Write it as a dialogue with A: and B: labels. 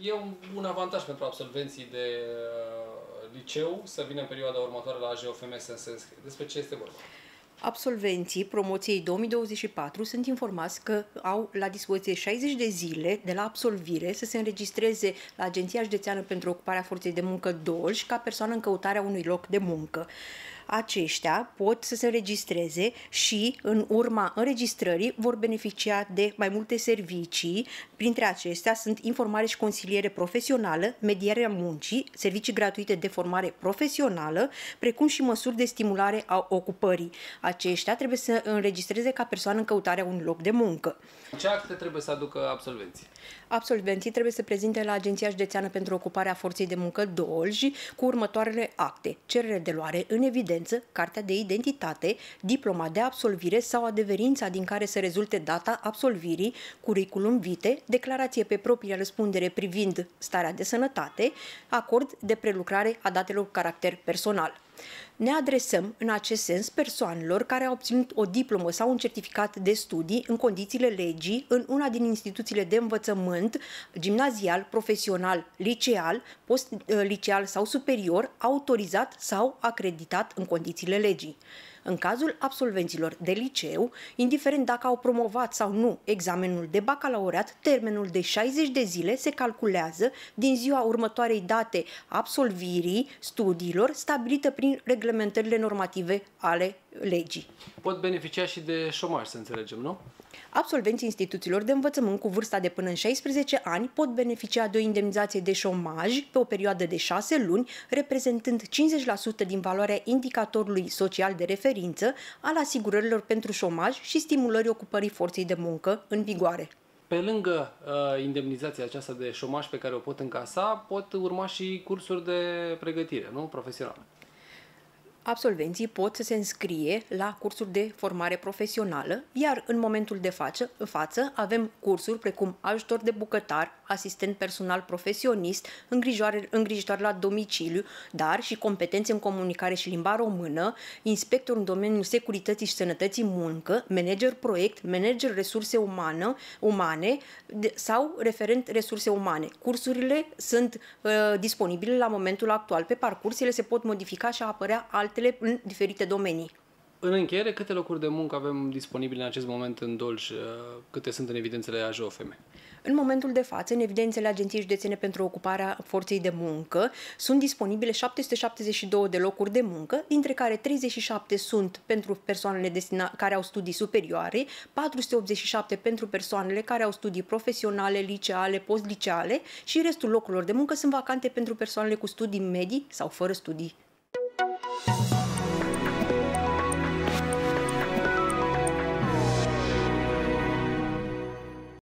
A: e un, un avantaj pentru absolvenții de uh, liceu să vină în perioada următoare la AGOFM să se înscrie. Despre ce este vorba?
B: Absolvenții promoției 2024 sunt informați că au la dispoziție 60 de zile de la absolvire să se înregistreze la Agenția Județeană pentru Ocuparea Forței de Muncă Dolj ca persoană în căutarea unui loc de muncă aceștia pot să se înregistreze și, în urma înregistrării, vor beneficia de mai multe servicii. Printre acestea sunt informare și consiliere profesională, medierea muncii, servicii gratuite de formare profesională, precum și măsuri de stimulare a ocupării. Aceștia trebuie să înregistreze ca persoană în căutarea unui loc de muncă.
A: Ce acte trebuie să aducă absolvenții?
B: Absolvenții trebuie să prezinte la Agenția Județeană pentru Ocuparea Forței de Muncă, DOLJ, cu următoarele acte. Cerere de luare în evidență rezidență, cartea de identitate, diploma de absolvire sau adeverința din care să rezulte data absolvirii, curriculum vitae, declarație pe propria răspundere privind starea de sănătate, acord de prelucrare a datelor cu caracter personal. Ne adresăm în acest sens persoanelor care au obținut o diplomă sau un certificat de studii în condițiile legii în una din instituțiile de învățământ gimnazial, profesional, liceal, post-liceal eh, sau superior, autorizat sau acreditat în condițiile legii. În cazul absolvenților de liceu, indiferent dacă au promovat sau nu examenul de bacalaureat, termenul de 60 de zile se calculează din ziua următoarei date absolvirii studiilor stabilită prin reglementările normative ale legii.
A: Pot beneficia și de șomaj, să înțelegem, nu?
B: Absolvenții instituțiilor de învățământ cu vârsta de până în 16 ani pot beneficia de o indemnizație de șomaj pe o perioadă de 6 luni, reprezentând 50% din valoarea indicatorului social de referință al asigurărilor pentru șomaj și stimulării ocupării forței de muncă în vigoare pe
A: lângă uh, indemnizația aceasta de șomaj pe care o pot încasa, pot urma și cursuri de pregătire, nu? Profesională
B: absolvenții pot să se înscrie la cursuri de formare profesională, iar în momentul de față, în față avem cursuri precum ajutor de bucătar, asistent personal profesionist, îngrijitoare la domiciliu, dar și competențe în comunicare și limba română, inspector în domeniul securității și sănătății muncă, manager proiect, manager resurse umană, umane sau referent resurse umane. Cursurile sunt uh, disponibile la momentul actual. Pe parcurs ele se pot modifica și apărea alte altele, în diferite domenii. În
A: încheiere, câte locuri de muncă avem disponibile în acest moment în Dolj? Uh, câte sunt în evidențele AJOFM?
B: În momentul de față, în evidențele Agenției Județene pentru Ocuparea Forței de Muncă, sunt disponibile 772 de locuri de muncă, dintre care 37 sunt pentru persoanele care au studii superioare, 487 pentru persoanele care au studii profesionale, liceale, postliceale și restul locurilor de muncă sunt vacante pentru persoanele cu studii medii sau fără studii